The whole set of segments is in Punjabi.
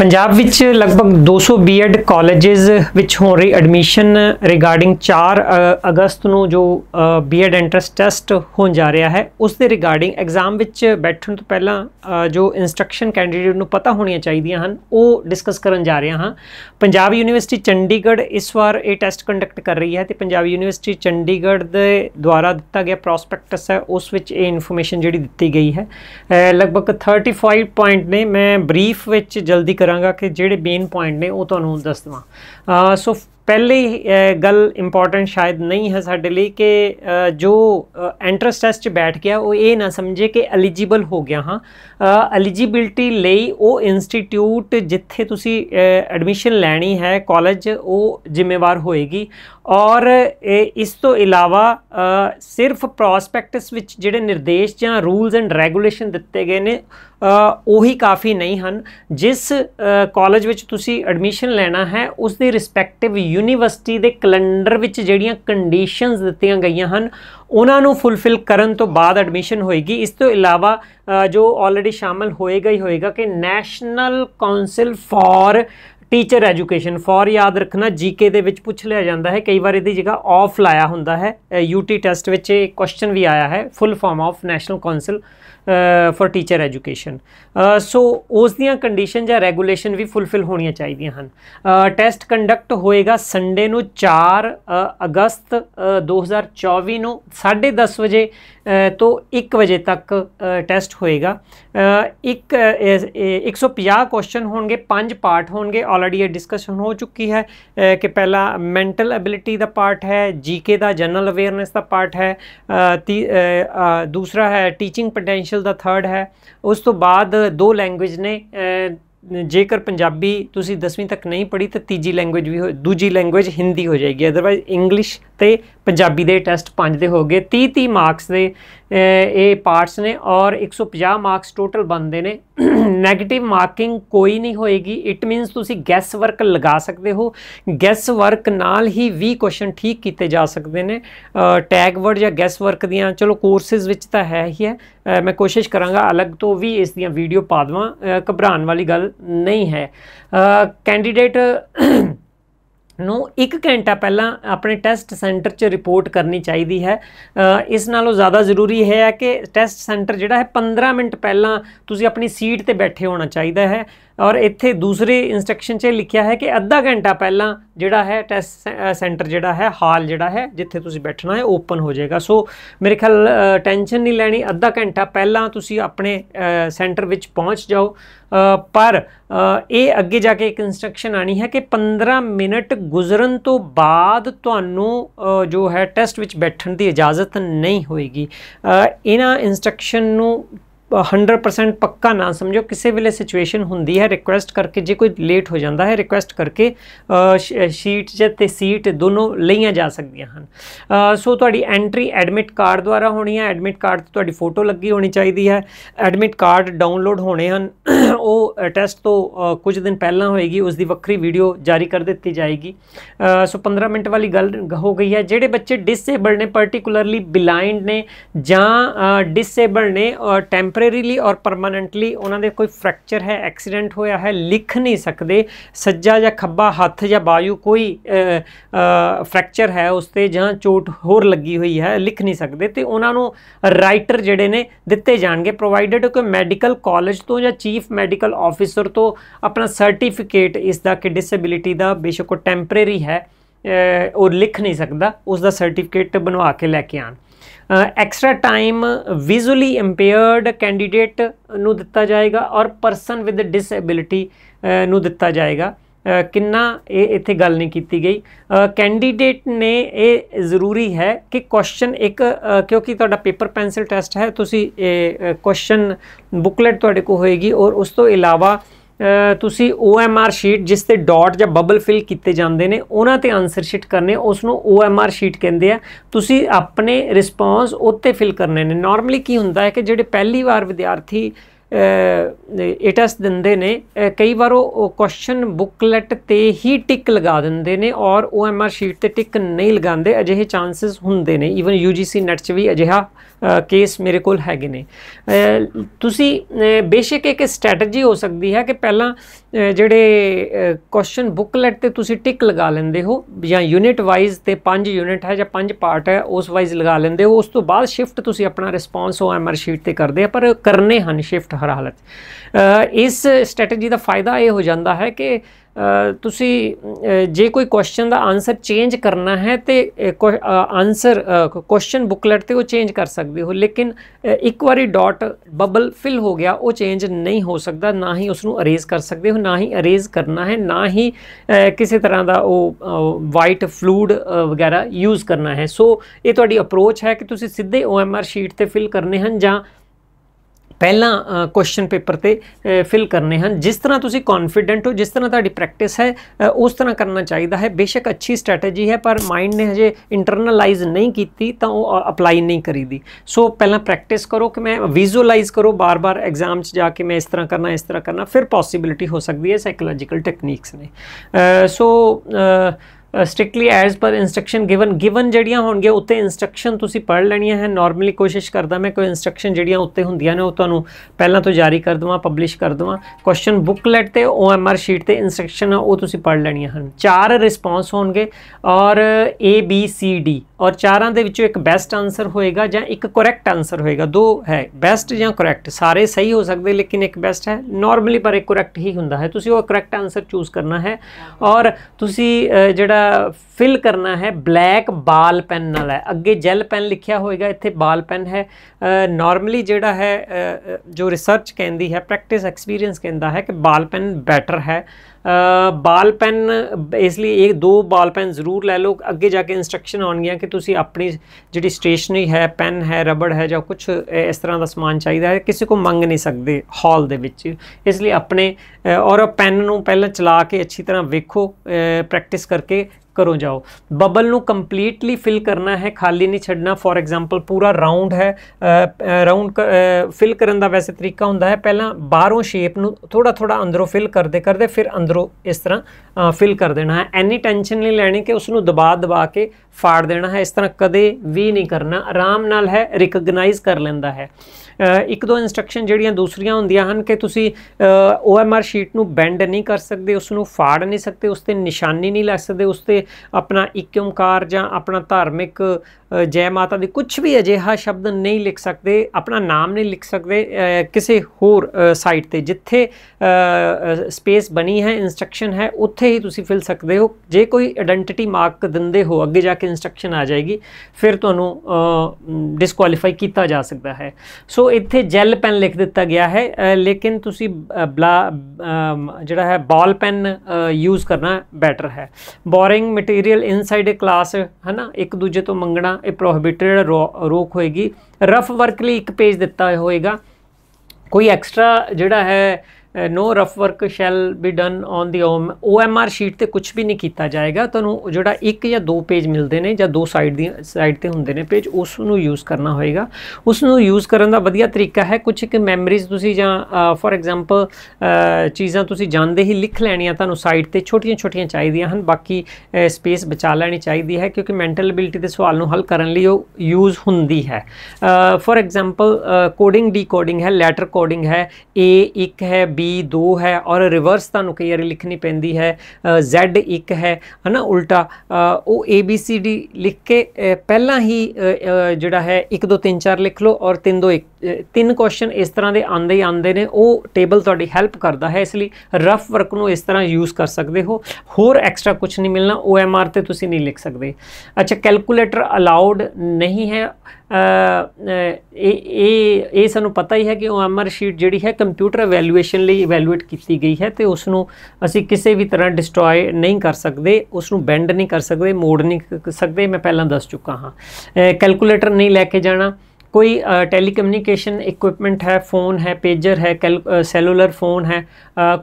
ਪੰਜਾਬ ਵਿੱਚ ਲਗਭਗ 200 ਬੀਐਡ ਕਾਲਜਸ ਵਿੱਚ ਹੋ ਰਹੀ ਐਡਮਿਸ਼ਨ ਰਿਗਾਰਡਿੰਗ 4 ਅਗਸਤ ਨੂੰ ਜੋ ਬੀਐਡ ਐਂਟਰੈਂਸ ਟੈਸਟ ਹੋਣ ਜਾ ਰਿਹਾ ਹੈ ਉਸ ਦੇ ਰਿਗਾਰਡਿੰਗ ਐਗਜ਼ਾਮ ਵਿੱਚ ਬੈਠਣ ਤੋਂ ਪਹਿਲਾਂ ਜੋ ਇਨਸਟਰਕਸ਼ਨ ਕੈਂਡੀਡੇਟ ਨੂੰ ਪਤਾ ਹੋਣੀਆਂ ਚਾਹੀਦੀਆਂ ਹਨ ਉਹ ਡਿਸਕਸ ਕਰਨ ਜਾ ਰਿਹਾ ਹਾਂ ਪੰਜਾਬ ਯੂਨੀਵਰਸਿਟੀ ਚੰਡੀਗੜ੍ਹ ਇਸ ਵਾਰ ਇਹ ਟੈਸਟ ਕੰਡਕਟ ਕਰ ਰਹੀ ਹੈ ਤੇ ਪੰਜਾਬ ਯੂਨੀਵਰਸਿਟੀ ਚੰਡੀਗੜ੍ਹ ਦੇ ਦੁਆਰਾ ਦਿੱਤਾ ਗਿਆ ਪ੍ਰੋਸਪੈਕਟਸ ਹੈ ਉਸ ਵਿੱਚ ਇਹ ਇਨਫੋਰਮੇਸ਼ਨ ਜਿਹੜੀ ਦਿੱਤੀ ਗਈ ਹੈ ਲਗਭਗ 35 ਪੁਆਇੰਟ ਨੇ ਮੈਂ ਬਰੀਫ ਵਿੱਚ ਜਲਦੀ ਕਰ ਕਰਾਂਗਾ ਕਿ ਜਿਹੜੇ ਮੇਨ ਪੁਆਇੰਟ ਨੇ ਉਹ ਤੁਹਾਨੂੰ ਦੱਸ ਦਵਾਂ ਸੋ ਪਹਿਲੀ ਗੱਲ ਇੰਪੋਰਟੈਂਟ ਸ਼ਾਇਦ ਨਹੀਂ ਹੈ ਸਾਡੇ ਲਈ ਕਿ ਜੋ ਐਂਟਰਸ ਟੈਸਟ 'ਚ ਬੈਠ ਗਿਆ ਉਹ ਇਹ ਨਾ ਸਮਝੇ ਕਿ ਐਲੀਜੀਬਲ ਹੋ ਗਿਆ ਹਾਂ ਐਲੀਜੀਬਿਲਟੀ ਲਈ ਉਹ ਇੰਸਟੀਟਿਊਟ ਜਿੱਥੇ ਤੁਸੀਂ ਐਡਮਿਸ਼ਨ ਲੈਣੀ ਹੈ ਕਾਲਜ ਉਹ ਜ਼ਿੰਮੇਵਾਰ ਹੋਏਗੀ ਔਰ ਇਸ ਤੋਂ ਇਲਾਵਾ ਸਿਰਫ ਪ੍ਰੋਸਪੈਕਟਸ ਵਿੱਚ ਜਿਹੜੇ ਨਿਰਦੇਸ਼ ਜਾਂ ਰੂਲਸ ਐਂਡ ਰੈਗੂਲੇਸ਼ਨ ਦਿੱਤੇ ਗਏ ਨੇ ਉਹੀ ਕਾਫੀ ਨਹੀਂ ਹਨ ਜਿਸ ਕਾਲਜ ਵਿੱਚ ਤੁਸੀਂ ਐਡਮਿਸ਼ਨ ਲੈਣਾ ਹੈ ਉਸ ਦੀ ਰਿਸਪੈਕਟਿਵ ਯੂਨੀਵਰਸਿਟੀ ਦੇ ਕੈਲੰਡਰ ਵਿੱਚ ਜਿਹੜੀਆਂ ਕੰਡੀਸ਼ਨਸ ਦਿੱਤੀਆਂ ਗਈਆਂ ਹਨ ਉਹਨਾਂ ਨੂੰ ਫੁੱਲਫਿਲ ਕਰਨ ਤੋਂ ਬਾਅਦ ਐਡਮਿਸ਼ਨ ਹੋਏਗੀ ਇਸ ਤੋਂ ਇਲਾਵਾ ਜੋ ਆਲਰੇਡੀ ਸ਼ਾਮਲ ਹੋਏਗਾ ਹੀ ਹੋਏਗਾ ਕਿ national council for teacher education for ਯਾਦ ਰੱਖਣਾ ਜੀਕੇ ਦੇ ਵਿੱਚ ਪੁੱਛ ਲਿਆ ਜਾਂਦਾ ਹੈ ਕਈ ਵਾਰ ਇਹਦੀ ਜਗ੍ਹਾ ਆਫ ਲਾਇਆ ਹੁੰਦਾ ਹੈ ਯੂਟੀ ਟੈਸਟ ਵਿੱਚ ਇਹ ਕੁਐਸਚਨ ਵੀ ਆਇਆ ਹੈ full form of national council for teacher education so ਉਸ ਦੀਆਂ ਕੰਡੀਸ਼ਨ ਜਾਂ ਰੈਗੂਲੇਸ਼ਨ ਵੀ ਫੁੱਲਫਿਲ ਹੋਣੀਆਂ ਚਾਹੀਦੀਆਂ ਹਨ ਟੈਸਟ ਕੰਡਕਟ ਹੋਏਗਾ ਸੰਡੇ ਨੂੰ 4 ਅਗਸਤ 2024 ਨੂੰ 10:30 ਵਜੇ ਤੋਂ 1 ਵਜੇ ਤੱਕ ਟੈਸਟ ਹੋਏਗਾ ਇੱਕ 150 ਕੁਐਸਚਨ ਹੋਣਗੇ ਪੰਜ ਪਾਰਟ ਹੋਣਗੇ ਆਲਰੇਡੀ ਇਹ ਡਿਸਕਸ਼ਨ ਹੋ ਚੁੱਕੀ ਹੈ ਕਿ ਪਹਿਲਾ ਮੈਂਟਲ ਐਬਿਲਿਟੀ ਦਾ ਪਾਰਟ ਹੈ ਜੀਕੇ ਦਾ ਜਨਰਲ ਅਵੇਅਰਨੈਸ ਦਾ ਪਾਰਟ ਹੈ ਦੂਸਰਾ ਹੈ ਟੀਚਿੰਗ ਪੋਟੈਂਸ਼ੀਅਲ ਦਾ ਥਰਡ ਹੈ ਉਸ ਤੋਂ ਬਾਅਦ ਦੋ ਲੈਂਗੁਏਜ ਨੇ ਜੇਕਰ ਪੰਜਾਬੀ ਤੁਸੀਂ 10ਵੀਂ ਤੱਕ ਨਹੀਂ ਪੜ੍ਹੀ ਤਾਂ ਤੀਜੀ ਲੈਂਗੁਏਜ ਵੀ ਦੂਜੀ ਲੈਂਗੁਏਜ ਹਿੰਦੀ ਹੋ ਜਾਏਗੀ ਅਦਰਵਾਇਜ਼ ਇੰਗਲਿਸ਼ ਤੇ ਪੰਜਾਬੀ ਦੇ ਟੈਸਟ 5 ਦੇ ਹੋ ਗਏ 30 30 ਮਾਰਕਸ ਦੇ ਇਹ ਪਾਰਟਸ ਨੇ ਔਰ 150 ਮਾਰਕਸ ਟੋਟਲ ਬਣਦੇ ਨੇ 네ਗੇਟਿਵ ਮਾਰਕਿੰਗ ਕੋਈ ਨਹੀਂ ਹੋਏਗੀ ਇਟ ਮੀਨਸ ਤੁਸੀਂ ਗੈਸ ਵਰਕ ਲਗਾ ਸਕਦੇ ਹੋ ਗੈਸ ਵਰਕ ਨਾਲ ਹੀ 20 ਕੁਐਸਚਨ ਠੀਕ ਕੀਤੇ ਜਾ ਸਕਦੇ ਨੇ ਟੈਗ ਵਰਡ ਜਾਂ ਗੈਸ ਵਰਕ ਦੀਆਂ ਚਲੋ ਕੋਰਸਿਸ ਵਿੱਚ ਤਾਂ ਹੈ ਹੀ ਹੈ ਮੈਂ ਕੋਸ਼ਿਸ਼ ਕਰਾਂਗਾ ਅਲੱਗ ਤੋਂ ਵੀ ਇਸ ਦੀਆਂ ਵੀਡੀਓ ਪਾ ਦਵਾਂ ਘਬਰਾਣ ਵਾਲੀ ਗੱਲ ਨਹੀਂ ਹੈ ਕੈਂਡੀਡੇਟ ਨੂੰ 1 ਘੰਟਾ ਪਹਿਲਾਂ ਆਪਣੇ ਟੈਸਟ ਸੈਂਟਰ 'ਚ ਰਿਪੋਰਟ ਕਰਨੀ ਚਾਹੀਦੀ ਹੈ ਇਸ ਨਾਲੋਂ ਜ਼ਿਆਦਾ ਜ਼ਰੂਰੀ ਹੈ ਕਿ ਟੈਸਟ ਸੈਂਟਰ ਜਿਹੜਾ ਹੈ 15 ਮਿੰਟ ਪਹਿਲਾਂ ਤੁਸੀਂ ਆਪਣੀ ਸੀਟ ਤੇ ਬੈਠੇ ਹੋਣਾ ਚਾਹੀਦਾ ਹੈ ਔਰ ਇੱਥੇ ਦੂਸਰੀ ਇਨਸਟਰਕਸ਼ਨ 'ਚ ਲਿਖਿਆ ਹੈ ਕਿ ਅੱਧਾ ਘੰਟਾ ਪਹਿਲਾਂ ਜਿਹੜਾ ਹੈ ਟੈਸਟ ਸੈਂਟਰ ਜਿਹੜਾ ਹੈ ਹਾਲ ਜਿਹੜਾ ਹੈ ਜਿੱਥੇ ਤੁਸੀਂ ਬੈਠਣਾ ਹੈ ਓਪਨ ਹੋ ਜਾਏਗਾ ਸੋ ਮੇਰੇ ਖਿਆਲ ਟੈਨਸ਼ਨ ਨਹੀਂ ਲੈਣੀ ਅੱਧਾ ਘੰਟਾ ਪਹਿਲਾਂ ਤੁਸੀਂ ਆਪਣੇ ਸੈਂਟਰ ਵਿੱਚ ਪਹੁੰਚ ਜਾਓ ਪਰ ਇਹ ਅੱਗੇ ਜਾ ਕੇ ਇੱਕ ਇਨਸਟਰਕਸ਼ਨ ਆਣੀ ਹੈ ਕਿ 15 ਮਿੰਟ ਗੁਜ਼ਰਨ ਤੋਂ ਬਾਅਦ ਤੁਹਾਨੂੰ ਜੋ ਹੈ ਟੈਸਟ ਵਿੱਚ ਬੈਠਣ ਦੀ ਇਜਾਜ਼ਤ ਨਹੀਂ ਹੋਏਗੀ ਇਹਨਾਂ ਇਨਸਟਰਕਸ਼ਨ ਨੂੰ 100% ਪੱਕਾ ਨਾ ਸਮਝੋ ਕਿਸੇ ਵੇਲੇ ਸਿਚੁਏਸ਼ਨ ਹੁੰਦੀ ਹੈ ਰਿਕੁਐਸਟ ਕਰਕੇ ਜੇ ਕੋਈ ਲੇਟ ਹੋ ਜਾਂਦਾ ਹੈ ਰਿਕੁਐਸਟ ਕਰਕੇ ਸ਼ੀਟ ਜਾਂ ਤੇ ਸੀਟ ਦੋਨੋਂ ਲਈਆਂ ਜਾ ਸਕਦੀਆਂ ਹਨ ਸੋ ਤੁਹਾਡੀ ਐਂਟਰੀ ਐਡਮਿਟ ਕਾਰਡ ਦੁਆਰਾ ਹੋਣੀ ਹੈ ਐਡਮਿਟ ਕਾਰਡ ਤੇ ਤੁਹਾਡੀ ਫੋਟੋ ਲੱਗੀ ਹੋਣੀ ਚਾਹੀਦੀ ਹੈ ਐਡਮਿਟ ਕਾਰਡ ਡਾਊਨਲੋਡ ਹੋਣੇ ਹਨ ਉਹ ਟੈਸਟ ਤੋਂ ਕੁਝ ਦਿਨ ਪਹਿਲਾਂ ਹੋਏਗੀ ਉਸ ਦੀ ਵੱਖਰੀ ਵੀਡੀਓ ਜਾਰੀ ਕਰ ਦਿੱਤੀ ਜਾਏਗੀ ਸੋ 15 ਮਿੰਟ ਵਾਲੀ ਗੱਲ ਹੋ ਗਈ ਹੈ ਜਿਹੜੇ ਬੱਚੇ ਡਿਸੇਬਲ ਨੇ ਪਾਰਟਿਕੂਲਰਲੀ ਬਲਾਈਂਡ ਨੇ ਜਾਂ ਡਿਸੇਬਲ ਨੇ ਟੈਂਪਰ ਟੈਂਪਰੇਰੀਲੀ ਔਰ ਪਰਮਨੈਂਟਲੀ ਉਹਨਾਂ ਦੇ ਕੋਈ ਫ੍ਰੈਕਚਰ ਹੈ ਐਕਸੀਡੈਂਟ ਹੋਇਆ ਹੈ ਲਿਖ ਨਹੀਂ ਸਕਦੇ ਸੱਜਾ ਜਾਂ ਖੱਬਾ ਹੱਥ ਜਾਂ ਬਾਜੂ ਕੋਈ ਫ੍ਰੈਕਚਰ ਹੈ ਉਸ ਤੇ ਜਾਂ ਚੋਟ ਹੋਰ ਲੱਗੀ ਹੋਈ ਹੈ ਲਿਖ ਨਹੀਂ ਸਕਦੇ ਤੇ ਉਹਨਾਂ ਨੂੰ ਰਾਈਟਰ ਜਿਹੜੇ ਨੇ ਦਿੱਤੇ ਜਾਣਗੇ ਪ੍ਰੋਵਾਈਡਡ ਕੋਈ ਮੈਡੀਕਲ ਕਾਲਜ ਤੋਂ ਜਾਂ ਚੀਫ ਮੈਡੀਕਲ ਆਫੀਸਰ ਤੋਂ ਆਪਣਾ ਸਰਟੀਫਿਕੇਟ ਇਸ ਦਾ ਕਿ ਡਿਸੇਬਿਲਟੀ ਦਾ ਬੇਸ਼ੱਕ ਟੈਂਪਰੇਰੀ ਹੈ ਉਹ ਲਿਖ ਨਹੀਂ ਸਕਦਾ ਉਸ ਦਾ ਸਰਟੀਫਿਕੇਟ ਬਣਵਾ ਕੇ ਲੈ ਕੇ ਆਣ extra time visually impaired candidate ਨੂੰ ਦਿੱਤਾ ਜਾਏਗਾ ਔਰ ਪਰਸਨ ਵਿਦ ਡਿਸੇਬਿਲਟੀ ਨੂੰ ਦਿੱਤਾ ਜਾਏਗਾ ਕਿੰਨਾ ਇਹ ਇੱਥੇ ਗੱਲ ਨਹੀਂ ਕੀਤੀ ਗਈ ਕੈਂਡੀਡੇਟ ਨੇ ਇਹ ਜ਼ਰੂਰੀ ਹੈ ਕਿ ਕੁਐਸਚਨ ਇੱਕ ਕਿਉਂਕਿ ਤੁਹਾਡਾ ਪੇਪਰ ਪੈਨਸਲ ਟੈਸਟ ਹੈ ਤੁਸੀਂ ਇਹ ਕੁਐਸਚਨ ਬੁਕਲੇਟ ਤੁਹਾਡੇ ਕੋਲ ਹੋਏਗੀ ਔਰ ਉਸ ਤੋਂ ਇਲਾਵਾ ਤੁਸੀਂ OMR ਸ਼ੀਟ ਜਿਸ ਤੇ ਡਾਟ ਜਾਂ ਬਬਲ ਫਿਲ ਕੀਤੇ ਜਾਂਦੇ ਨੇ ਉਹਨਾਂ ਤੇ ਆਨਸਰ ਸ਼ੀਟ ਕਰਨੇ ਉਸ ਨੂੰ OMR ਸ਼ੀਟ ਕਹਿੰਦੇ ਆ ਤੁਸੀਂ ਆਪਣੇ ਰਿਸਪੌਂਸ ਉੱਤੇ ਫਿਲ ਕਰਨੇ ਨੇ ਨਾਰਮਲੀ ਕੀ ਹੁੰਦਾ ਹੈ ਕਿ ਜਿਹੜੇ ਪਹਿਲੀ ਵਾਰ ਵਿਦਿਆਰਥੀ ਇਟਸ ਦਿੰਦੇ ਨੇ ਕਈ ਵਾਰ ਉਹ ਕੁਐਸਚਨ ਬੁੱਕਲੈਟ ਤੇ ਹੀ ਟਿਕ ਲਗਾ ਦਿੰਦੇ ਨੇ ਔਰ OMR ਸ਼ੀਟ ਤੇ ਟਿਕ ਨਹੀਂ ਲਗਾਉਂਦੇ ਅਜਿਹੇ ਚਾਂਸਸ ਹੁੰਦੇ ਨੇ ਇਵਨ UGC ਨੈਟ 'ਚ ਵੀ ਅਜਿਹਾ ਕੇਸ ਮੇਰੇ ਕੋਲ ਹੈਗੇ ਨੇ ਤੁਸੀਂ ਬੇਸ਼ੱਕ ਇੱਕ ਸਟ੍ਰੈਟਜੀ ਹੋ ਸਕਦੀ ਹੈ ਕਿ ਪਹਿਲਾਂ ਜਿਹੜੇ ਕੁਐਸਚਨ ਬੁੱਕਲੈਟ ਤੇ ਤੁਸੀਂ ਟਿਕ ਲਗਾ ਲੈਂਦੇ ਹੋ ਜਾਂ ਯੂਨਿਟ ਵਾਈਜ਼ ਤੇ 5 ਯੂਨਿਟ ਹੈ ਜਾਂ 5 ਪਾਰਟ ਹੈ ਉਸ ਵਾਈਜ਼ ਲਗਾ ਲੈਂਦੇ ਹੋ ਉਸ ਤੋਂ ਬਾਅਦ ਸ਼ਿਫਟ ਤੁਸੀਂ ਆਪਣਾ ਰਿਸਪੌਂਸ OMR ਸ਼ੀਟ ਤੇ ਕਰਦੇ ਆ ਪਰ ਕਰਨੇ ਹਨ ਸ਼ਿਫਟ ਹਰ ਹਾਲਤ ਇਸ ਸਟ੍ਰੈਟੇਜੀ ਦਾ ਫਾਇਦਾ ਇਹ ਹੋ ਜਾਂਦਾ ਹੈ ਕਿ ਤੁਸੀਂ ਜੇ ਕੋਈ ਕੁਐਸਚਨ ਦਾ ਆਨਸਰ ਚੇਂਜ ਕਰਨਾ ਹੈ ਤੇ ਆਨਸਰ ਕੁਐਸਚਨ ਬੁਕਲੇਟ ਤੇ ਉਹ ਚੇਂਜ ਕਰ ਸਕਦੇ ਹੋ ਲੇਕਿਨ ਇੱਕ ਵਾਰੀ ਡਾਟ ਬਬਲ ਫਿਲ ਹੋ ਗਿਆ ਉਹ ਚੇਂਜ ਨਹੀਂ ਹੋ ਸਕਦਾ ਨਾ ਹੀ ਉਸ ਨੂੰ ਅਰੇਜ਼ ਕਰ ਸਕਦੇ ਹੋ ਨਾ ਹੀ ਅਰੇਜ਼ ਕਰਨਾ ਹੈ ਨਾ ਹੀ ਕਿਸੇ ਤਰ੍ਹਾਂ ਦਾ ਉਹ ਵਾਈਟ ਫਲੂਡ ਵਗੈਰਾ ਯੂਜ਼ ਕਰਨਾ ਹੈ ਸੋ ਇਹ ਤੁਹਾਡੀ ਅਪਰੋਚ ਹੈ ਕਿ ਤੁਸੀਂ ਸਿੱਧੇ OMR ਸ਼ੀਟ ਤੇ ਫਿਲ ਕਰਨੇ ਹਨ ਜਾਂ ਪਹਿਲਾਂ ਕੁਐਸਚਨ ਪੇਪਰ ਤੇ ਫਿਲ ਕਰਨੇ ਹਨ ਜਿਸ ਤਰ੍ਹਾਂ ਤੁਸੀਂ ਕੌਨਫੀਡੈਂਟ ਹੋ ਜਿਸ ਤਰ੍ਹਾਂ ਤੁਹਾਡੀ ਪ੍ਰੈਕਟਿਸ ਹੈ ਉਸ ਤਰ੍ਹਾਂ ਕਰਨਾ ਚਾਹੀਦਾ ਹੈ ਬੇਸ਼ੱਕ ਅੱਛੀ ਸਟ੍ਰੈਟਜੀ ਹੈ ਪਰ ਮਾਈਂਡ ਨੇ ਹਜੇ ਇੰਟਰਨਲਾਈਜ਼ ਨਹੀਂ ਕੀਤੀ ਤਾਂ ਉਹ ਅਪਲਾਈ ਨਹੀਂ ਕਰੀਦੀ ਸੋ ਪਹਿਲਾਂ ਪ੍ਰੈਕਟਿਸ ਕਰੋ ਕਿ ਮੈਂ ਵਿਜ਼ੂਅਲਾਈਜ਼ ਕਰੋ ਬਾਰ-ਬਾਰ ਐਗਜ਼ਾਮ 'ਚ ਜਾ ਕੇ ਮੈਂ ਇਸ ਤਰ੍ਹਾਂ ਕਰਨਾ ਇਸ ਤਰ੍ਹਾਂ ਕਰਨਾ ਫਿਰ ਪੋਸਿਬਿਲਿਟੀ ਹੋ ਸਕਦੀ ਹੈ ਸਾਈਕੋਲੋਜੀਕਲ ਟੈਕਨੀਕਸ ਨੇ so strictly as per instruction given given ਜਿਹੜੀਆਂ ਹੋਣਗੀਆਂ ਉੱਤੇ ਇਨਸਟਰਕਸ਼ਨ ਤੁਸੀਂ ਪੜ੍ਹ ਲੈਣੀਆਂ ਹੈ ਨਾਰਮਲੀ ਕੋਸ਼ਿਸ਼ ਕਰਦਾ ਮੈਂ ਕੋਈ ਇਨਸਟਰਕਸ਼ਨ ਜਿਹੜੀਆਂ ਉੱਤੇ ਹੁੰਦੀਆਂ ਨੇ ਉਹ ਤੁਹਾਨੂੰ ਪਹਿਲਾਂ ਤੋਂ ਜਾਰੀ ਕਰ ਦਵਾਂ ਪਬਲਿਸ਼ ਕਰ ਦਵਾਂ ਕੁਐਸਚਨ ਬੁੱਕਲੈਟ ਤੇ OMR ਸ਼ੀਟ ਤੇ ਇਨਸਟਰਕਸ਼ਨ ਉਹ ਤੁਸੀਂ ਪੜ੍ਹ ਲੈਣੀਆਂ ਹਨ ਚਾਰ ਰਿਸਪੌਂਸ ਹੋਣਗੇ ਔਰ A B C D ਔਰ ਚਾਰਾਂ ਦੇ ਵਿੱਚੋਂ ਇੱਕ ਬੈਸਟ ਆਨਸਰ ਹੋਏਗਾ ਜਾਂ ਇੱਕ ਕਰੈਕਟ ਆਨਸਰ ਹੋਏਗਾ ਦੋ ਹੈ ਬੈਸਟ ਜਾਂ ਕਰੈਕਟ ਸਾਰੇ ਸਹੀ ਹੋ ਸਕਦੇ ਲੇਕਿਨ ਇੱਕ ਬੈਸਟ ਹੈ ਨਾਰਮਲੀ ਪਰ ਇੱਕ ਕਰੈਕਟ ਹੀ ਹੁੰਦਾ ਹੈ ਤੁਸੀਂ ਉਹ ਕਰੈਕਟ ਆਨਸਰ ਚੂਜ਼ ਕਰਨਾ ਹੈ ਔਰ ਤੁਸੀਂ ਜਿਹੜਾ ਫਿਲ ਕਰਨਾ ਹੈ ਬਲੈਕ ਬਾਲ ਪੈਨ ਨਾਲ ਹੈ ਅੱਗੇ ਜੈਲ ਪੈਨ ਲਿਖਿਆ ਹੋਏਗਾ ਇੱਥੇ ਬਾਲ ਪੈਨ ਹੈ ਨਾਰਮਲੀ ਜਿਹੜਾ ਹੈ ਜੋ ਰਿਸਰਚ ਕਹਿੰਦੀ ਹੈ ਪ੍ਰੈਕਟਿਸ ਐਕਸਪੀਰੀਅੰਸ ਕਹਿੰਦਾ ਹੈ ਕਿ ਬਾਲ ਪੈਨ ਬੈਟਰ ਹੈ ਬਾਲ ਪੈਨ ਇਸ ਲਈ ਇਹ ਦੋ ਬਾਲ ਪੈਨ ਜ਼ਰੂਰ ਲੈ ਲਓ ਅੱਗੇ ਜਾ ਕੇ ਇਨਸਟਰਕਸ਼ਨ ਆਉਣਗੀਆਂ ਕਿ ਤੁਸੀਂ ਆਪਣੀ ਜਿਹੜੀ ਸਟੇਸ਼ਨਰੀ ਹੈ ਪੈਨ ਹੈ ਰਬੜ ਹੈ ਜਾਂ ਕੁਝ ਇਸ ਤਰ੍ਹਾਂ ਦਾ ਸਮਾਨ ਚਾਹੀਦਾ ਹੈ ਕਿਸੇ ਕੋ ਮੰਗ ਨਹੀਂ ਸਕਦੇ ਹਾਲ ਦੇ ਵਿੱਚ ਇਸ ਲਈ ਆਪਣੇ ਔਰ ਪੈਨ ਨੂੰ ਪਹਿਲਾਂ ਚਲਾ ਕੇ ਅੱਛੀ ਤਰ੍ਹਾਂ ਵੇਖੋ ਪ੍ਰੈਕਟਿਸ ਕਰਕੇ ਕਰੋ ਜਾਓ ਬਬਲ ਨੂੰ ਕੰਪਲੀਟਲੀ ਫਿਲ ਕਰਨਾ ਹੈ ਖਾਲੀ ਨਹੀਂ ਛੱਡਣਾ ਫੋਰ ਐਗਜ਼ਾਮਪਲ ਪੂਰਾ ਰਾਉਂਡ ਹੈ ਰਾਉਂਡ ਫਿਲ ਕਰਨ ਦਾ ਵੈਸੇ ਤਰੀਕਾ ਹੁੰਦਾ ਹੈ ਪਹਿਲਾਂ ਬਾਹਰੋਂ ਸ਼ੇਪ ਨੂੰ ਥੋੜਾ ਥੋੜਾ ਅੰਦਰੋਂ ਫਿਲ ਕਰਦੇ ਕਰਦੇ ਫਿਰ ਅੰਦਰੋਂ ਇਸ ਤਰ੍ਹਾਂ ਫਿਲ ਕਰ ਦੇਣਾ ਹੈ ਐਨੀ ਟੈਨਸ਼ਨ ਨਹੀਂ ਲੈਣੀ ਕਿ ਉਸ ਨੂੰ ਦਬਾ ਦਬਾ ਕੇ ਫਾੜ ਦੇਣਾ ਹੈ ਇਸ ਤਰ੍ਹਾਂ ਕਦੇ ਵੀ ਨਹੀਂ ਕਰਨਾ ਆਰਾਮ ਨਾਲ ਹੈ ਰਿਕਗਨਾਈਜ਼ ਕਰ ਲੈਂਦਾ ਹੈ ਇੱਕ ਦੋ ਇਨਸਟਰਕਸ਼ਨ ਜਿਹੜੀਆਂ ਦੂਸਰੀਆਂ ਹੁੰਦੀਆਂ ਹਨ ਕਿ ਤੁਸੀਂ ਓਐਮਆਰ ਸ਼ੀਟ ਨੂੰ ਬੈਂਡ ਨਹੀਂ ਕਰ ਸਕਦੇ ਉਸ ਨੂੰ ਫਾੜ ਨਹੀਂ ਸਕਦੇ ਉਸ ਤੇ ਨਿਸ਼ਾਨੀ ਨਹੀਂ ਲੱਗ ਸਕਦੇ ਉਸ ਤੇ ਆਪਣਾ ਇੱਕ ਓਮਕਾਰ ਜਾਂ ਆਪਣਾ ਧਾਰਮਿਕ ਜੈ ਮਾਤਾ ਦੀ ਕੁਝ ਵੀ ਅਜਿਹਾ ਸ਼ਬਦ ਨਹੀਂ ਲਿਖ ਸਕਦੇ ਆਪਣਾ ਨਾਮ ਨਹੀਂ ਲਿਖ ਸਕਦੇ ਕਿਸੇ ਹੋਰ ਸਾਈਟ ਤੇ ਜਿੱਥੇ ਸਪੇਸ ਬਣੀ ਹੈ ਇਨਸਟਰਕਸ਼ਨ ਹੈ ਉੱਥੇ ਹੀ ਤੁਸੀਂ ਫਿਲ ਸਕਦੇ ਹੋ ਜੇ ਕੋਈ ਆਇਡੈਂਟੀਟੀ ਮਾਰਕ ਦਿੰਦੇ ਹੋ ਅੱਗੇ ਜਾ ਕੇ ਇਨਸਟਰਕਸ਼ਨ ਆ ਜਾਏਗੀ ਫਿਰ ਤੁਹਾਨੂੰ ਡਿਸਕੁਆਲੀਫਾਈ ਕੀਤਾ ਜਾ ਸਕਦਾ ਹੈ ਸੋ ਇੱਥੇ ਜੈਲ ਪੈਨ ਲਿਖ ਦਿੱਤਾ ਗਿਆ ਹੈ ਲੇਕਿਨ ਤੁਸੀਂ ਜਿਹੜਾ ਹੈ ਬਾਲ ਪੈਨ ਯੂਜ਼ ਕਰਨਾ ਬੈਟਰ ਹੈ boring material inside a class ਹੈ ਨਾ ਇੱਕ ਦੂਜੇ ਤੋਂ ਮੰਗਣਾ ਇਹ ਪ੍ਰੋਹਿਬਿਟਡ ਰੋਕ ਹੋਏਗੀ ਰਫ ਵਰਕ ਲਈ ਇੱਕ ਪੇਜ ਦਿੱਤਾ ਹੋਏਗਾ ਕੋਈ ਐਕਸਟਰਾ ਜਿਹੜਾ ਹੈ no rough work shall be done on the OMR sheet ਤੇ ਕੁਝ ਵੀ ਨਹੀਂ ਕੀਤਾ ਜਾਏਗਾ ਤੁਹਾਨੂੰ ਜਿਹੜਾ ਇੱਕ ਜਾਂ ਦੋ ਪੇਜ ਮਿਲਦੇ ਨੇ ਜਾਂ ਦੋ ਸਾਈਡ ਦੀ ਸਾਈਡ ਤੇ ਹੁੰਦੇ ਨੇ ਪੇਜ ਉਸ ਨੂੰ ਯੂਜ਼ ਕਰਨਾ ਹੋਏਗਾ ਉਸ ਨੂੰ ਯੂਜ਼ ਕਰਨ ਦਾ ਵਧੀਆ ਤਰੀਕਾ ਹੈ ਕੁਝ ਇੱਕ ਮੈਮਰੀਜ਼ ਤੁਸੀਂ ਜਾਂ ਫੋਰ ਐਗਜ਼ਾਮਪਲ ਚੀਜ਼ਾਂ ਤੁਸੀਂ ਜਾਣਦੇ ਹੀ ਲਿਖ ਲੈਣੀਆਂ ਤੁਹਾਨੂੰ ਸਾਈਡ ਤੇ ਛੋਟੀਆਂ-ਛੋਟੀਆਂ ਚਾਹੀਦੀਆਂ ਹਨ ਬਾਕੀ ਸਪੇਸ ਬਚਾ ਲੈਣੀ ਚਾਹੀਦੀ ਹੈ ਕਿਉਂਕਿ ਮੈਂਟਲ ਅਬਿਲਟੀ ਦੇ ਸਵਾਲ ਨੂੰ ਹੱਲ ਕਰਨ ਲਈ ਉਹ ਯੂਜ਼ ਹੁੰਦੀ ਹੈ ਫੋਰ ਐਗਜ਼ਾਮਪਲ ਕੋਡਿੰਗ ਡੀਕੋਡਿੰਗ ਹੈ ਲੈਟਰ ਕੋਡਿੰਗ ਹੈ ਏ ਇੱਕ ਹੈ b 2 ਹੈ ਔਰ ਰਿਵਰਸ ਤੁਹਾਨੂੰ ਕਈ ਵਾਰੀ ਲਿਖਣੀ ਪੈਂਦੀ ਹੈ z 1 ਹੈ ਹਨਾ ਉਲਟਾ ਉਹ a b c d ਲਿਖ ਕੇ ਪਹਿਲਾਂ ਹੀ ਜਿਹੜਾ ਹੈ 1 2 3 4 ਲਿਖ ਲਓ ਔਰ 3 2 1 ਤਿੰਨ ਕੁਐਸਚਨ ਇਸ ਤਰ੍ਹਾਂ ਦੇ ਆਂਦੇ ਹੀ ਆਂਦੇ ਨੇ ਉਹ ਟੇਬਲ ਤੁਹਾਡੀ ਹੈਲਪ ਕਰਦਾ ਹੈ ਇਸ ਲਈ ਰਫ ਵਰਕ ਨੂੰ ਇਸ ਤਰ੍ਹਾਂ ਯੂਜ਼ ਕਰ ਸਕਦੇ ਹੋ ਹੋਰ ਐਕਸਟਰਾ ਕੁਝ ਨਹੀਂ ਮਿਲਣਾ OMR ਤੇ ਤੁਸੀਂ ਨਹੀਂ ਲਿਖ ਸਕਦੇ ਅੱਛਾ ਕੈਲਕੂਲੇਟਰ ਅਲਾਉਡ ਨਹੀਂ ਹੈ ਇਹ ਇਹ ਇਹ ਸਾਨੂੰ ਪਤਾ ਹੀ ਹੈ ਕਿ OMR ਸ਼ੀਟ ਜਿਹੜੀ ਹੈ ਕੰਪਿਊਟਰ ਇਵੈਲੂਏਸ਼ਨ ਲਈ ਇਵੈਲੂਏਟ ਕੀਤੀ ਗਈ ਹੈ ਤੇ ਉਸ ਨੂੰ ਅਸੀਂ ਕਿਸੇ ਵੀ ਤਰ੍ਹਾਂ ਡਿਸਟਰੋਏ ਨਹੀਂ ਕਰ ਸਕਦੇ ਉਸ ਨੂੰ ਬੈਂਡ ਨਹੀਂ ਕਰ ਸਕਦੇ ਮੋੜ ਨਹੀਂ ਸਕਦੇ ਮੈਂ ਪਹਿਲਾਂ ਦੱਸ ਚੁੱਕਾ ਹਾਂ ਕੈਲਕੂਲੇਟਰ ਨਹੀਂ ਲੈ ਕੇ ਜਾਣਾ ਕੋਈ ਟੈਲੀਕਮਿਊਨੀਕੇਸ਼ਨ इक्विपमेंट ਹੈ ਫੋਨ ਹੈ ਪੇਜਰ ਹੈ ਸੈਲੂਲਰ ਫੋਨ ਹੈ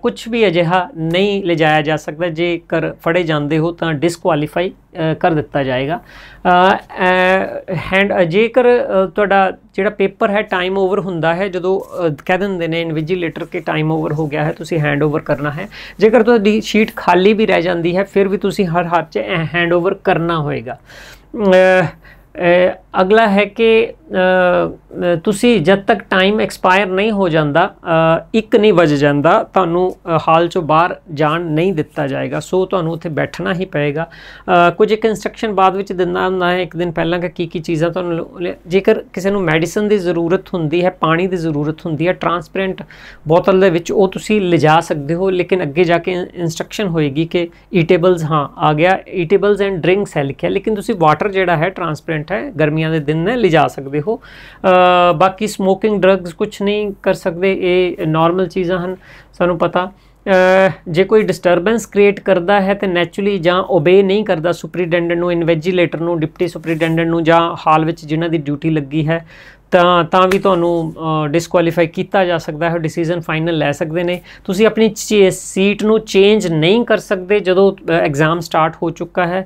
ਕੁਝ ਵੀ ਅਜਿਹਾ ਨਹੀਂ ਲਿਜਾਇਆ ਜਾ ਸਕਦਾ ਜੇਕਰ ਫੜੇ ਜਾਂਦੇ ਹੋ ਤਾਂ ਡਿਸਕੁਆਲੀਫਾਈ ਕਰ ਦਿੱਤਾ ਜਾਏਗਾ ਹੈਂਡ ਜੇਕਰ ਤੁਹਾਡਾ ਜਿਹੜਾ ਪੇਪਰ ਹੈ ਟਾਈਮ ਓਵਰ ਹੁੰਦਾ ਹੈ ਜਦੋਂ ਕਹਿ ਦਿੰਦੇ ਨੇ ਇਨਵਿਜੀਲੇਟਰ ਕੇ ਟਾਈਮ ਓਵਰ ਹੋ ਗਿਆ ਹੈ ਤੁਸੀਂ ਹੈਂਡ ਓਵਰ ਕਰਨਾ ਹੈ ਜੇਕਰ ਤੁਹਾਡੀ ਸ਼ੀਟ ਖਾਲੀ ਵੀ ਰਹਿ ਜਾਂਦੀ ਹੈ ਫਿਰ ਵੀ ਤੁਸੀਂ ਹਰ ਹੱਥ 'ਚ ਹੈਂਡ ਓਵਰ ਕਰਨਾ ਹੋਏਗਾ ਅਗਲਾ ਹੈ ਕਿ ਤੁਸੀਂ ਜਦ ਤੱਕ ਟਾਈਮ ਐਕਸਪਾਇਰ ਨਹੀਂ ਹੋ ਜਾਂਦਾ ਇੱਕ ਨਹੀਂ ਵੱਜ ਜਾਂਦਾ ਤੁਹਾਨੂੰ ਹਾਲ ਚੋਂ ਬਾਹਰ ਜਾਣ ਨਹੀਂ ਦਿੱਤਾ ਜਾਏਗਾ ਸੋ ਤੁਹਾਨੂੰ ਉੱਥੇ ਬੈਠਣਾ ਹੀ ਪਏਗਾ ਕੁਝ ਇੱਕ ਇਨਸਟਰਕਸ਼ਨ ਬਾਅਦ ਵਿੱਚ ਦਿੰਦਾ ਹੁੰਦਾ ਹੈ ਇੱਕ ਦਿਨ ਪਹਿਲਾਂ ਕਿ ਕੀ ਕੀ ਚੀਜ਼ਾਂ ਤੁਹਾਨੂੰ ਜੇਕਰ ਕਿਸੇ ਨੂੰ ਮੈਡੀਸਨ ਦੀ ਜ਼ਰੂਰਤ ਹੁੰਦੀ ਹੈ ਪਾਣੀ ਦੀ ਜ਼ਰੂਰਤ ਹੁੰਦੀ ਹੈ ਟਰਾਂਸਪੇਰੈਂਟ ਬੋਤਲ ਦੇ ਵਿੱਚ ਉਹ ਤੁਸੀਂ ਲਿਜਾ ਸਕਦੇ ਹੋ ਲੇਕਿਨ ਅੱਗੇ ਜਾ ਕੇ ਇਨਸਟਰਕਸ਼ਨ ਹੋਏਗੀ ਕਿ ਈਟੇਬਲਸ ਹਾਂ ਆ ਗਿਆ ਈਟੇਬਲਸ ਐਂਡ ਡਰਿੰਕਸ ਹੈ ਲਿਖਿਆ ਲੇਕਿਨ ਤੁਸੀਂ ਵਾਟਰ ਜਿਹੜਾ ਹੈ ਟਰਾਂਸਪੇਰੈਂਟ ਹੈ ਗਰਮੀ ਛੁੱਟੀਆਂ ਦੇ ਦਿਨ ਨੇ ਲਿਜਾ ਸਕਦੇ ਹੋ ਬਾਕੀ ਸਮੋਕਿੰਗ ਡਰੱਗਸ ਕੁਝ ਨਹੀਂ ਕਰ ਸਕਦੇ ਇਹ ਨਾਰਮਲ ਚੀਜ਼ਾਂ ਹਨ ਸਾਨੂੰ ਪਤਾ ਜੇ ਕੋਈ ਡਿਸਟਰਬੈਂਸ ਕ੍ਰੀਏਟ ਕਰਦਾ ਹੈ ਤੇ ਨੇਚਰਲੀ ਜਾਂ ਓਬੇ ਨਹੀਂ ਕਰਦਾ ਸੁਪਰੀਡੈਂਡੈਂਟ ਨੂੰ ਇਨਵੈਜੀਲੇਟਰ ਨੂੰ ਡਿਪਟੀ ਸੁਪਰੀਡੈਂਡੈਂਟ ਨੂੰ ਜਾਂ ਹਾਲ ਵਿੱਚ ਜਿਨ੍ਹਾਂ ਦੀ ਡਿਊਟੀ ਲੱਗੀ ਹੈ ਤਾਂ ਤਾਂ ਵੀ ਤੁਹਾਨੂੰ ਡਿਸਕੁਆਲੀਫਾਈ ਕੀਤਾ ਜਾ ਸਕਦਾ ਹੈ ਡਿਸੀਜਨ ਫਾਈਨਲ ਲੈ ਸਕਦੇ ਨੇ ਤੁਸੀਂ ਆਪਣੀ ਸੀਟ ਨੂੰ ਚੇਂਜ ਨਹੀਂ ਕਰ ਸਕਦੇ ਜਦੋਂ ਐਗਜ਼ਾਮ ਸਟਾਰਟ ਹੋ ਚੁੱਕਾ ਹੈ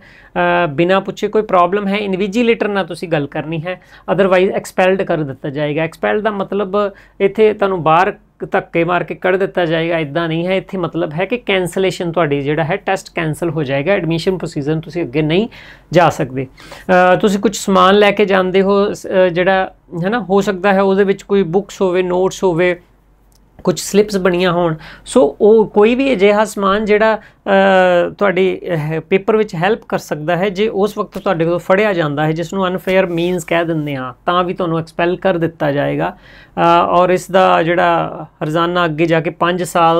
ਬਿਨਾ ਪੁੱਛੇ ਕੋਈ ਪ੍ਰੋਬਲਮ ਹੈ ਇਨਵਿਜੀਲੇਟਰ ਨਾਲ ਤੁਸੀਂ ਗੱਲ ਕਰਨੀ ਹੈ ਅਦਰਵਾਈਜ਼ ਐਕਸਪੈਲਡ ਕਰ ਦਿੱਤਾ ਜਾਏਗਾ ਐਕਸਪੈਲਡ ਦਾ ਮਤਲਬ ਇੱਥੇ ਤੁਹਾਨੂੰ ਬਾਹਰ ਧੱਕੇ ਮਾਰ ਕੇ ਕੱਢ ਦਿੱਤਾ ਜਾਏਗਾ ਇਦਾਂ ਨਹੀਂ ਹੈ ਇੱਥੇ ਮਤਲਬ ਹੈ ਕਿ ਕੈਨਸਲੇਸ਼ਨ ਤੁਹਾਡੀ ਜਿਹੜਾ ਹੈ ਟੈਸਟ ਕੈਨਸਲ ਹੋ ਜਾਏਗਾ ਐਡਮਿਸ਼ਨ ਪ੍ਰੋਸੀਜਰ ਤੁਸੀਂ ਅੱਗੇ ਨਹੀਂ ਜਾ ਸਕਦੇ ਤੁਸੀਂ ਕੁਝ ਸਮਾਨ ਲੈ ਕੇ ਜਾਂਦੇ ਹੋ ਜਿਹੜਾ ਹੈ ਨਾ ਹੋ ਸਕਦਾ ਹੈ ਉਹਦੇ ਵਿੱਚ ਕੋਈ ਬੁੱਕਸ ਹੋਵੇ ਨੋਟਸ ਹੋਵੇ ਕੁਝ ਸਲਿਪਸ ਬਣੀਆਂ ਹੋਣ ਸੋ ਉਹ ਕੋਈ ਵੀ ਅਜਿਹਾ ਸਮਾਨ ਜਿਹੜਾ ਤੁਹਾਡੇ ਪੇਪਰ ਵਿੱਚ ਹੈਲਪ ਕਰ ਸਕਦਾ ਹੈ ਜੇ ਉਸ ਵਕਤ ਤੁਹਾਡੇ ਕੋਲ ਫੜਿਆ ਜਾਂਦਾ ਹੈ ਜਿਸ ਨੂੰ ਅਨਫੇਅਰ ਮੀਨਸ ਕਹਿ ਦਿੰਦੇ ਆ ਤਾਂ ਵੀ ਤੁਹਾਨੂੰ ਐਕਸਪੈਲ ਕਰ ਦਿੱਤਾ ਜਾਏਗਾ ਔਰ ਇਸ ਦਾ ਜਿਹੜਾ ਹਰਜ਼ਾਨਾ ਅੱਗੇ ਜਾ ਕੇ 5 ਸਾਲ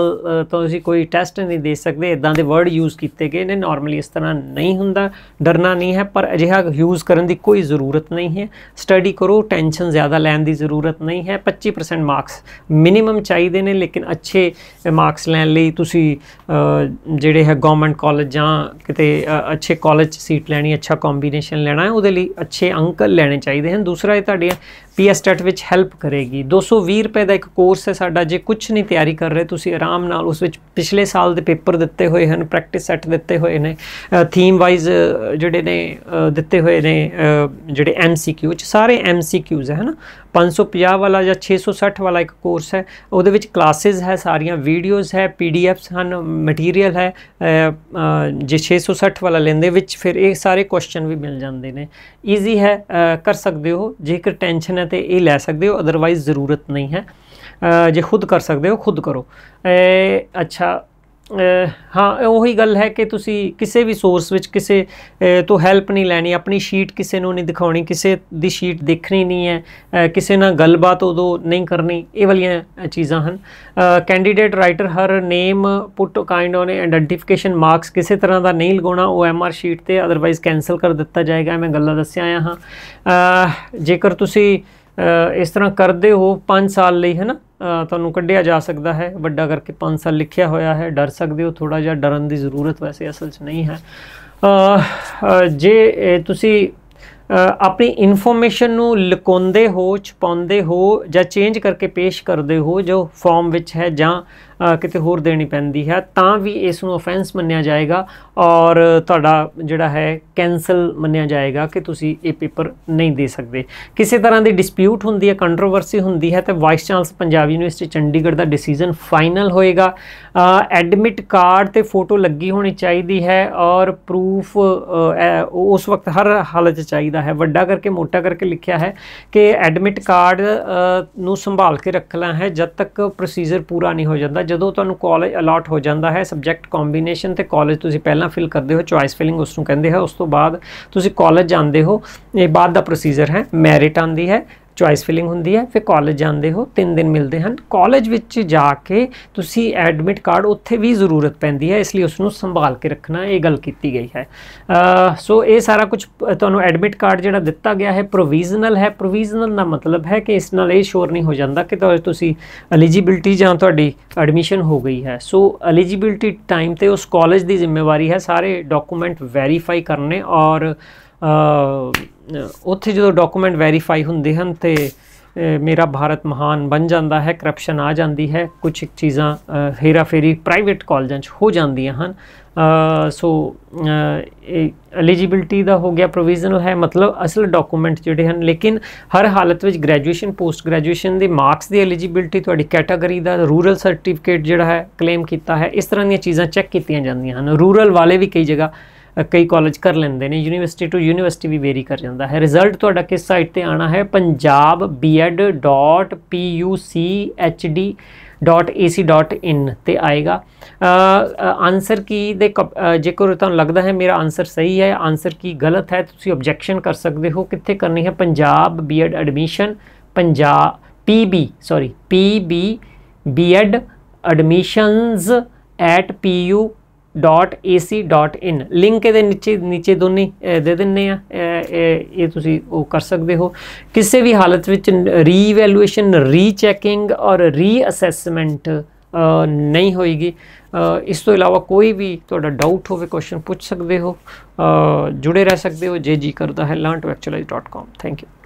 ਤੋਂ ਤੁਸੀਂ ਕੋਈ ਟੈਸਟ ਨਹੀਂ ਦੇ ਸਕਦੇ ਇਦਾਂ ਦੇ ਵਰਡ ਯੂਜ਼ ਕੀਤੇ ਗਏ ਨੇ ਨਾਰਮਲੀ ਇਸ ਤਰ੍ਹਾਂ ਨਹੀਂ ਹੁੰਦਾ ਡਰਨਾ ਨਹੀਂ ਹੈ ਪਰ ਅਜਿਹਾ ਯੂਜ਼ ਕਰਨ ਦੀ ਕੋਈ ਜ਼ਰੂਰਤ ਨਹੀਂ ਹੈ ਸਟੱਡੀ ਕਰੋ ਟੈਨਸ਼ਨ ਜ਼ਿਆਦਾ ਲੈਣ ਦੀ ਜ਼ਰੂਰਤ ਨਹੀਂ ਹੈ 25% ਮਾਰਕਸ ਮਿਨੀਮਮ ਚਾਹੀਦਾ ਚਾਹੀਦੇ ਨੇ ਲੇਕਿਨ ਅੱਛੇ ਮਾਰਕਸ ਲੈਣ ਲਈ ਤੁਸੀਂ ਜਿਹੜੇ ਹੈ ਗਵਰਨਮੈਂਟ ਕਾਲਜ ਜਾਂ ਕਿਤੇ ਅੱਛੇ ਕਾਲਜ ਸੀਟ ਲੈਣੀ ਅੱਛਾ ਕੰਬੀਨੇਸ਼ਨ ਲੈਣਾ ਹੈ ਉਹਦੇ ਲਈ ਅੱਛੇ ਅੰਕ ਲੈਣੇ ਚਾਹੀਦੇ ਹਨ ਦੂਸਰਾ ਇਹ ਤੁਹਾਡੇ ਪੀਐਸ ਸਟੈਟ ਵਿੱਚ ਹੈਲਪ ਕਰੇਗੀ 220 ਰੁਪਏ ਦਾ ਇੱਕ ਕੋਰਸ ਹੈ ਸਾਡਾ ਜੇ ਕੁਝ ਨਹੀਂ ਤਿਆਰੀ ਕਰ ਰਹੇ ਤੁਸੀਂ ਆਰਾਮ ਨਾਲ ਉਸ ਵਿੱਚ ਪਿਛਲੇ ਸਾਲ ਦੇ ਪੇਪਰ ਦਿੱਤੇ ਹੋਏ ਹਨ ਪ੍ਰੈਕਟਿਸ ਸੈੱਟ ਦਿੱਤੇ ਹੋਏ ਨੇ ਥੀਮ ਵਾਈਜ਼ ਜਿਹੜੇ ਨੇ ਦਿੱਤੇ ਹੋਏ ਨੇ ਜਿਹੜੇ ਐਮਸੀਕਿਊ ਚ ਸਾਰੇ ਐਮਸੀਕਿਊਜ਼ ਹੈ ਹਨਾ 550 ਵਾਲਾ ਜਾਂ 660 ਵਾਲਾ ਇੱਕ ਕੋਰਸ ਹੈ ਉਹਦੇ ਵਿੱਚ ਕਲਾਸਿਸ ਹੈ ਸਾਰੀਆਂ ਵੀਡੀਓਜ਼ ਹੈ ਪੀਡੀਐਫਸ ਹਨ ਮਟੀਰੀਅਲ ਹੈ ਜੇ 660 ਵਾਲਾ ਲੈਂਦੇ ਵਿੱਚ ਫਿਰ ਇਹ ਸਾਰੇ ਕੁਐਸਚਨ ਵੀ ਮਿਲ ਜਾਂਦੇ ਨੇ ਈਜ਼ੀ ਹੈ ਕਰ ਸਕਦੇ ਹੋ ਜੇਕਰ ਟੈਨਸ਼ਨ ਹੈ ਤੇ ਇਹ ਲੈ ਸਕਦੇ ਹੋ ਅਦਰਵਾਈਜ਼ ਜ਼ਰੂਰਤ ਨਹੀਂ ਹੈ ਜੇ ਖੁਦ ਕਰ ਸਕਦੇ ਹੋ ਖੁਦ ਕਰੋ ਅੱਛਾ ਹਾਂ ਉਹੀ ਗੱਲ ਹੈ ਕਿ ਤੁਸੀਂ ਕਿਸੇ ਵੀ ਸੋਰਸ ਵਿੱਚ ਕਿਸੇ ਤੋਂ ਹੈਲਪ ਨਹੀਂ ਲੈਣੀ ਆਪਣੀ ਸ਼ੀਟ ਕਿਸੇ ਨੂੰ ਨਹੀਂ ਦਿਖਾਉਣੀ ਕਿਸੇ ਦੀ ਸ਼ੀਟ ਦੇਖਣੀ ਨਹੀਂ ਹੈ ਕਿਸੇ ਨਾਲ ਗੱਲਬਾਤ ਉਦੋਂ ਨਹੀਂ ਕਰਨੀ ਇਹ ਵਾਲੀਆਂ ਚੀਜ਼ਾਂ ਹਨ candidate writer her name put kind on identification marks ਕਿਸੇ ਤਰ੍ਹਾਂ ਦਾ ਨਹੀਂ ਲਗਾਉਣਾ ਉਹ ਐਮਆਰ ਸ਼ੀਟ ਤੇ ਅਦਰਵਾਈਜ਼ ਕੈਨਸਲ ਕਰ ਦਿੱਤਾ ਜਾਏਗਾ ਮੈਂ ਗੱਲਾਂ ਦੱਸਿਆ ਆਇਆ ਹਾਂ ਜੇਕਰ ਤੁਸੀਂ ਇਸ ਤਰ੍ਹਾਂ ਕਰਦੇ ਹੋ 5 ਸਾਲ ਲਈ ਹੈ ਨਾ ਤੁਹਾਨੂੰ ਕੱਢਿਆ ਜਾ ਸਕਦਾ ਹੈ ਵੱਡਾ ਕਰਕੇ 5 ਸਾਲ ਲਿਖਿਆ ਹੋਇਆ ਹੈ ਡਰ ਸਕਦੇ ਹੋ ਥੋੜਾ ਜਿਹਾ ਡਰਨ ਦੀ ਜ਼ਰੂਰਤ ਵੈਸੇ ਅਸਲ 'ਚ ਨਹੀਂ ਹੈ ਜੇ ਤੁਸੀਂ ਆਪਣੀ ਇਨਫੋਰਮੇਸ਼ਨ ਨੂੰ ਲਕੋਂਦੇ ਹੋ ਛਪਾਉਂਦੇ ਹੋ ਜਾਂ ਚੇਂਜ ਕਰਕੇ ਪੇਸ਼ ਕਰਦੇ ਹੋ ਜੋ ਫਾਰਮ ਵਿੱਚ ਹੈ ਜਾਂ ਕਿਤੇ ਹੋਰ ਦੇਣੀ ਪੈਂਦੀ ਹੈ ਤਾਂ ਵੀ ਇਸ ਨੂੰ ਆਫੈਂਸ ਮੰਨਿਆ ਜਾਏਗਾ ਔਰ ਤੁਹਾਡਾ ਜਿਹੜਾ ਹੈ ਕੈਨਸਲ ਮੰਨਿਆ ਜਾਏਗਾ ਕਿ ਤੁਸੀਂ ਇਹ ਪੇਪਰ ਨਹੀਂ ਦੇ ਸਕਦੇ ਕਿਸੇ ਤਰ੍ਹਾਂ ਦੀ ਡਿਸਪਿਊਟ ਹੁੰਦੀ ਹੈ ਕੰਟਰੋਵਰਸੀ ਹੁੰਦੀ ਹੈ ਤੇ vice chance Punjab university Chandigarh ਦਾ ਡਿਸੀਜਨ ਫਾਈਨਲ ਹੋਏਗਾ ਐਡਮਿਟ ਕਾਰਡ ਤੇ ਫੋਟੋ ਲੱਗੀ ਹੋਣੀ ਚਾਹੀਦੀ ਹੈ ਔਰ ਪ੍ਰੂਫ ਉਸ ਵਕਤ ਹਰ ਹਾਲਤ ਚਾਹੀਦਾ ਹੈ ਵੱਡਾ ਕਰਕੇ ਮੋਟਾ ਕਰਕੇ ਲਿਖਿਆ ਹੈ ਕਿ ਐਡਮਿਟ ਕਾਰਡ ਨੂੰ ਸੰਭਾਲ ਕੇ ਰੱਖਣਾ ਹੈ ਜਦ ਤੱਕ ਪ੍ਰੋਸੀਜਰ ਪੂਰਾ ਨਹੀਂ ਹੋ ਜਾਂਦਾ ਜਦੋਂ ਤੁਹਾਨੂੰ ਕਾਲਜ ਅਲਾਟ ਹੋ ਜਾਂਦਾ ਹੈ ਸਬਜੈਕਟ ਕੰਬੀਨੇਸ਼ਨ ਤੇ ਕਾਲਜ ਤੁਸੀਂ ਪਹਿਲਾਂ ਫਿਲ ਕਰਦੇ ਹੋ ਚੁਆਇਸ ਫਿਲਿੰਗ ਉਸ ਨੂੰ ਕਹਿੰਦੇ ਹੈ ਉਸ ਤੋਂ ਬਾਅਦ ਤੁਸੀਂ ਕਾਲਜ ਜਾਂਦੇ ਹੋ ਇਹ ਬਾਅਦ ਦਾ ਪ੍ਰੋਸੀਜਰ ਹੈ ਮੈਰਿਟ ਆਂਦੀ ਹੈ ਚੁਆਇਸ ਫਿਲਿੰਗ ਹੁੰਦੀ ਹੈ ਫਿਰ ਕਾਲਜ ਜਾਂਦੇ ਹੋ 3 ਦਿਨ ਮਿਲਦੇ ਹਨ ਕਾਲਜ ਵਿੱਚ ਜਾ ਕੇ ਤੁਸੀਂ ਐਡਮਿਟ ਕਾਰਡ ਉੱਥੇ ਵੀ ਜ਼ਰੂਰਤ ਪੈਂਦੀ ਹੈ ਇਸ ਲਈ ਉਸ ਨੂੰ ਸੰਭਾਲ ਕੇ ਰੱਖਣਾ ਇਹ ਗੱਲ ਕੀਤੀ ਗਈ ਹੈ ਸੋ ਇਹ ਸਾਰਾ ਕੁਝ ਤੁਹਾਨੂੰ ਐਡਮਿਟ ਕਾਰਡ ਜਿਹੜਾ ਦਿੱਤਾ ਗਿਆ ਹੈ ਪ੍ਰੋਵੀਜ਼ਨਲ ਹੈ ਪ੍ਰੋਵੀਜ਼ਨਲ ਦਾ ਮਤਲਬ ਹੈ ਕਿ ਇਸ ਨਾਲ ਇਹ ਸ਼ੋਰ ਨਹੀਂ ਹੋ ਜਾਂਦਾ ਕਿ ਤੁਸੀਂ ਐਲੀਜੀਬਿਲਟੀ ਜਾਂ ਤੁਹਾਡੀ ਐਡਮਿਸ਼ਨ ਹੋ ਗਈ ਹੈ ਸੋ ਐਲੀਜੀਬਿਲਟੀ ਟਾਈਮ ਤੇ ਉਸ ਕਾਲਜ ਦੀ ਜ਼ਿੰਮੇਵਾਰੀ ਹੈ ਸਾਰੇ ਡਾਕੂਮੈਂਟ ਵੈਰੀਫਾਈ ਕਰਨੇ ਔਰ ਉੱਥੇ ਜਦੋਂ ਡਾਕੂਮੈਂਟ ਵੈਰੀਫਾਈ ਹੁੰਦੇ ਹਨ ਤੇ ਮੇਰਾ ਭਾਰਤ ਮਹਾਨ ਬਣ ਜਾਂਦਾ ਹੈ ਕਰਪਸ਼ਨ ਆ ਜਾਂਦੀ ਹੈ ਕੁਝ ਇੱਕ ਚੀਜ਼ਾਂ ਫੇਰੀ ਪ੍ਰਾਈਵੇਟ ਕਾਲਜਾਂ 'ਚ ਹੋ ਜਾਂਦੀਆਂ ਹਨ ਸੋ ਐਲੀਜੀਬਿਲਟੀ ਦਾ ਹੋ ਗਿਆ ਪ੍ਰੋਵੀਜ਼ਨਲ ਹੈ ਮਤਲਬ ਅਸਲ ਡਾਕੂਮੈਂਟ ਜਿਹੜੇ ਹਨ ਲੇਕਿਨ ਹਰ ਹਾਲਤ ਵਿੱਚ ਗ੍ਰੈਜੂਏਸ਼ਨ ਪੋਸਟ ਗ੍ਰੈਜੂਏਸ਼ਨ ਦੇ ਮਾਰਕਸ ਦੀ ਐਲੀਜੀਬਿਲਟੀ ਤੁਹਾਡੀ ਕੈਟਾਗਰੀ ਦਾ ਰੂਰਲ ਸਰਟੀਫਿਕੇਟ ਜਿਹੜਾ ਹੈ ਕਲੇਮ ਕੀਤਾ ਹੈ ਇਸ ਤਰ੍ਹਾਂ ਦੀਆਂ ਚੀਜ਼ਾਂ ਚੈੱਕ ਕੀਤੀਆਂ ਜਾਂਦੀਆਂ ਹਨ ਰੂਰਲ ਵਾਲੇ ਵੀ ਕਈ ਜਗ੍ਹਾ ਕਈ ਕਾਲਜ ਕਰ ਲੈਂਦੇ ਨੇ ਯੂਨੀਵਰਸਿਟੀ ਟੂ ਯੂਨੀਵਰਸਿਟੀ ਵੀ ਵੇਰੀ ਕਰ ਜਾਂਦਾ ਹੈ ਰਿਜ਼ਲਟ ਤੁਹਾਡਾ ਕਿਸ ਸਾਈਟ ਤੇ ਆਣਾ ਹੈ ਪੰਜਾਬ e punjab.puchd.ac.in ਤੇ ਆਏਗਾ ਆਨਸਰ ਕੀ ਦੇ ਜੇਕਰ ਤੁਹਾਨੂੰ ਲੱਗਦਾ ਹੈ ਮੇਰਾ ਆਨਸਰ ਸਹੀ ਹੈ ਆਨਸਰ ਕੀ ਗਲਤ ਹੈ ਤੁਸੀਂ ਆਬਜੈਕਸ਼ਨ ਕਰ ਸਕਦੇ ਹੋ ਕਿੱਥੇ ਕਰਨੀ ਹੈ Punjab BEd admission Punjab PB sorry PB BEd admissions at pu .ac.in link ਦੇ ਨੀਚੇ ਨੀਚੇ ਦੋਨੇ ਦੇ ਦਿੰਨੇ ਆ ਇਹ ਤੁਸੀਂ ਉਹ ਕਰ ਸਕਦੇ ਹੋ ਕਿਸੇ ਵੀ ਹਾਲਤ ਵਿੱਚ ਰੀਵੈਲੂਏਸ਼ਨ ਰੀਚੈਕਿੰਗ ਔਰ ਰੀਅਸੈਸਮੈਂਟ ਨਹੀਂ ਹੋਏਗੀ ਇਸ ਤੋਂ ਇਲਾਵਾ ਕੋਈ ਵੀ ਤੁਹਾਡਾ ਡਾਊਟ ਹੋਵੇ ਕੁਐਸਚਨ ਪੁੱਛ ਸਕਦੇ ਹੋ ਜੁੜੇ ਰਹਿ ਸਕਦੇ ਹੋ ਜੇ ਜੀ ਕਰਦਾ ਹੈ learntoactualize.com ਥੈਂਕ ਯੂ